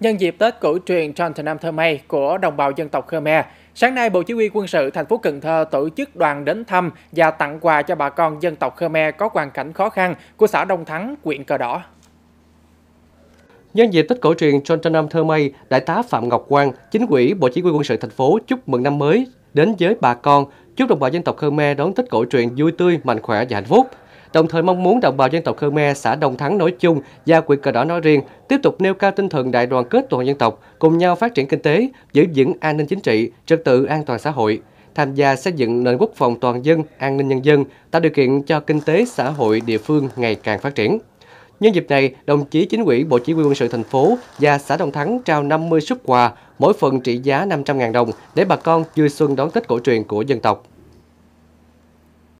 nhân dịp Tết cổ truyền Tròn Chontanam Thơ Mây của đồng bào dân tộc Khmer. Sáng nay, Bộ Chỉ huy quân sự thành phố Cần Thơ tổ chức đoàn đến thăm và tặng quà cho bà con dân tộc Khmer có hoàn cảnh khó khăn của xã Đông Thắng, huyện Cờ Đỏ. Nhân dịp Tết cổ truyền Tròn Chontanam Thơ Mây, Đại tá Phạm Ngọc Quang, chính ủy Bộ Chỉ huy quân sự thành phố chúc mừng năm mới đến với bà con, chúc đồng bào dân tộc Khmer đón Tết cổ truyền vui tươi, mạnh khỏe và hạnh phúc đồng thời mong muốn đồng bào dân tộc Khmer xã Đồng Thắng nói chung và quỹ cờ đỏ nói riêng tiếp tục nêu cao tinh thần đại đoàn kết toàn dân tộc, cùng nhau phát triển kinh tế, giữ vững an ninh chính trị, trật tự an toàn xã hội tham gia xây dựng nền quốc phòng toàn dân, an ninh nhân dân, tạo điều kiện cho kinh tế xã hội địa phương ngày càng phát triển. Nhân dịp này, đồng chí chính ủy Bộ Chỉ huy quân sự thành phố và xã Đồng Thắng trao 50 xuất quà, mỗi phần trị giá 500.000 đồng để bà con vui xuân đón Tết cổ truyền của dân tộc.